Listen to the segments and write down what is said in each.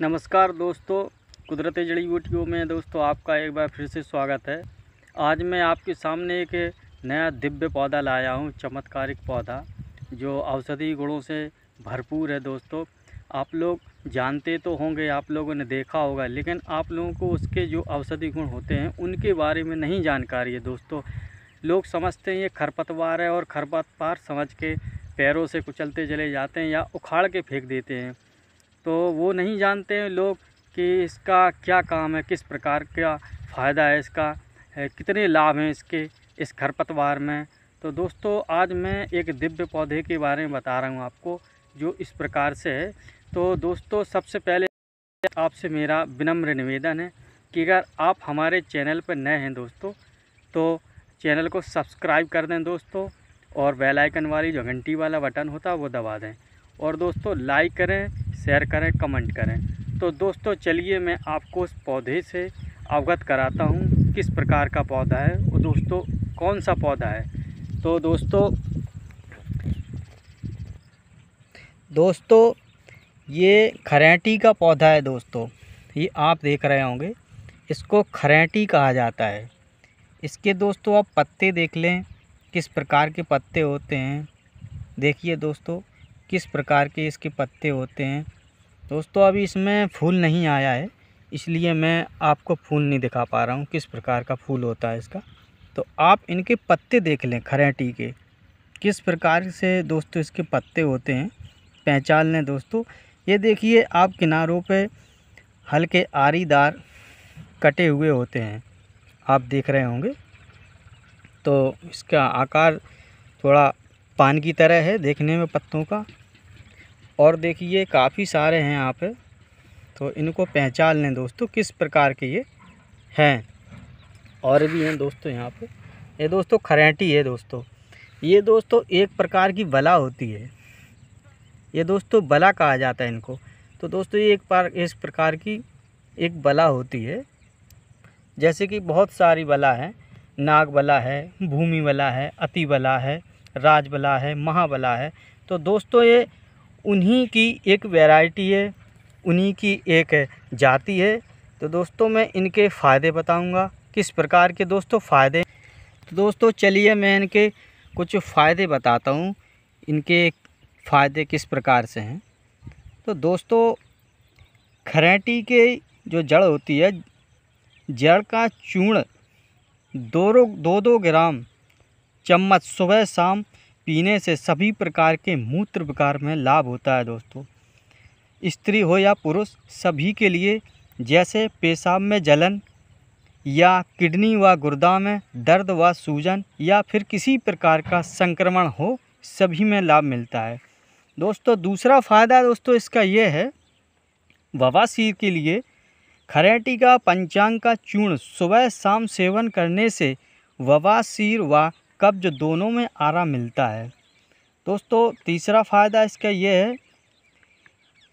नमस्कार दोस्तों कुदरत जड़ी बूटियों में दोस्तों आपका एक बार फिर से स्वागत है आज मैं आपके सामने एक नया दिव्य पौधा लाया हूँ चमत्कारिक पौधा जो औषधि गुणों से भरपूर है दोस्तों आप लोग जानते तो होंगे आप लोगों ने देखा होगा लेकिन आप लोगों को उसके जो औषधि गुण होते हैं उनके बारे में नहीं जानकारी है दोस्तों लोग समझते हैं ये खरपतवार है और खरपतवार समझ के पैरों से कुचलते चले जाते हैं या उखाड़ के फेंक देते हैं तो वो नहीं जानते हैं लोग कि इसका क्या काम है किस प्रकार का फ़ायदा है इसका है, कितने लाभ हैं इसके इस खरपतवार में तो दोस्तों आज मैं एक दिव्य पौधे के बारे में बता रहा हूँ आपको जो इस प्रकार से है तो दोस्तों सबसे पहले आपसे मेरा विनम्र निवेदन है कि अगर आप हमारे चैनल पर नए हैं दोस्तों तो चैनल को सब्सक्राइब कर दें दोस्तों और बेल आइकन वाली जो घंटी वाला बटन होता है वो दबा दें और दोस्तों लाइक करें शेयर करें कमेंट करें तो दोस्तों चलिए मैं आपको उस पौधे से अवगत कराता हूँ किस प्रकार का पौधा है और दोस्तों कौन सा पौधा है तो दोस्तों दोस्तों ये खरेटी का पौधा है दोस्तों ये आप देख रहे होंगे इसको खरेटी कहा जाता है इसके दोस्तों आप पत्ते देख लें किस प्रकार के पत्ते होते हैं देखिए दोस्तों किस प्रकार के इसके पत्ते होते हैं दोस्तों अभी इसमें फूल नहीं आया है इसलिए मैं आपको फूल नहीं दिखा पा रहा हूँ किस प्रकार का फूल होता है इसका तो आप इनके पत्ते देख लें खरेटी के किस प्रकार से दोस्तों इसके पत्ते होते हैं पहचान लें दोस्तों ये देखिए आप किनारों पे हल्के आरीदार कटे हुए होते हैं आप देख रहे होंगे तो इसका आकार थोड़ा पान की तरह है देखने में पत्तों का और देखिए काफ़ी सारे हैं यहाँ पे तो इनको पहचान लें दोस्तों किस प्रकार के ये हैं और भी हैं दोस्तों यहाँ पे ये दोस्तों खरेंटी है दोस्तों ये दोस्तों एक प्रकार की बला होती है ये दोस्तों बला कहा जाता है इनको तो दोस्तों ये एक पार इस प्रकार की एक बला होती है जैसे कि बहुत सारी बला है नाग बला है भूमि बला है अति बला है राज बला है महाबला है तो दोस्तों ये उन्हीं की एक वैरायटी है उन्हीं की एक जाति है तो दोस्तों मैं इनके फ़ायदे बताऊंगा किस प्रकार के दोस्तों फ़ायदे तो दोस्तों चलिए मैं इनके कुछ फ़ायदे बताता हूँ इनके फ़ायदे किस प्रकार से हैं तो दोस्तों खरेटी के जो जड़ होती है जड़ का चूर्ण दो दो दो ग्राम चम्मच सुबह शाम पीने से सभी प्रकार के मूत्र विकार में लाभ होता है दोस्तों स्त्री हो या पुरुष सभी के लिए जैसे पेशाब में जलन या किडनी व गुर्दा में दर्द व सूजन या फिर किसी प्रकार का संक्रमण हो सभी में लाभ मिलता है दोस्तों दूसरा फ़ायदा दोस्तों इसका यह है बवासीर के लिए खरेटी का पंचांग का चूर्ण सुबह शाम सेवन करने से बवासीर व कब्ज दोनों में आराम मिलता है दोस्तों तीसरा फ़ायदा इसका यह है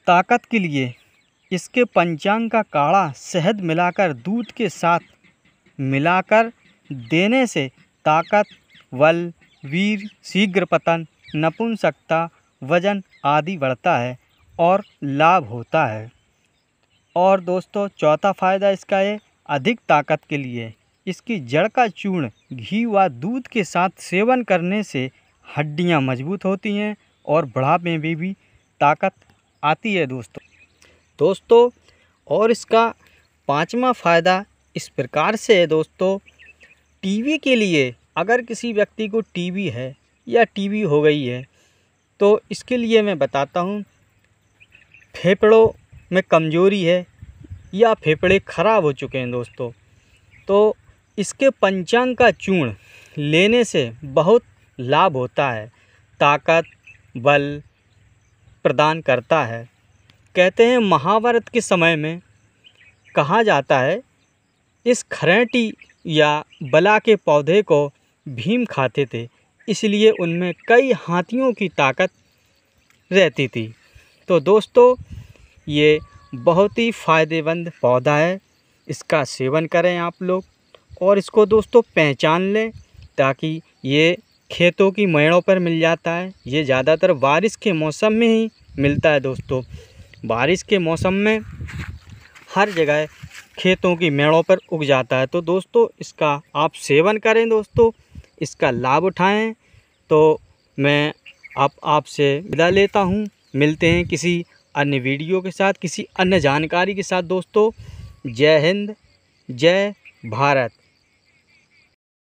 ताकत के लिए इसके पंचांग का काढ़ा शहद मिलाकर दूध के साथ मिलाकर देने से ताकत बल वीर शीघ्र पतन नपुंसकता वजन आदि बढ़ता है और लाभ होता है और दोस्तों चौथा फ़ायदा इसका ये अधिक ताकत के लिए इसकी जड़ का चूर्ण घी व दूध के साथ सेवन करने से हड्डियां मजबूत होती हैं और बढ़ापे में भी ताकत आती है दोस्तों दोस्तों और इसका पाँचवा फ़ायदा इस प्रकार से है दोस्तों टीवी के लिए अगर किसी व्यक्ति को टीवी है या टीवी हो गई है तो इसके लिए मैं बताता हूँ फेफड़ों में कमजोरी है या फेफड़े ख़राब हो चुके हैं दोस्तों तो इसके पंचांग का चूर्ण लेने से बहुत लाभ होता है ताकत बल प्रदान करता है कहते हैं महाभारत के समय में कहा जाता है इस खरेटी या बला के पौधे को भीम खाते थे इसलिए उनमें कई हाथियों की ताकत रहती थी तो दोस्तों ये बहुत ही फ़ायदेमंद पौधा है इसका सेवन करें आप लोग और इसको दोस्तों पहचान लें ताकि ये खेतों की मेड़ों पर मिल जाता है ये ज़्यादातर बारिश के मौसम में ही मिलता है दोस्तों बारिश के मौसम में हर जगह खेतों की मेड़ों पर उग जाता है तो दोस्तों इसका आप सेवन करें दोस्तों इसका लाभ उठाएं तो मैं आप आपसे विदा लेता हूं मिलते हैं किसी अन्य वीडियो के साथ किसी अन्य जानकारी के साथ दोस्तों जय हिंद जय भारत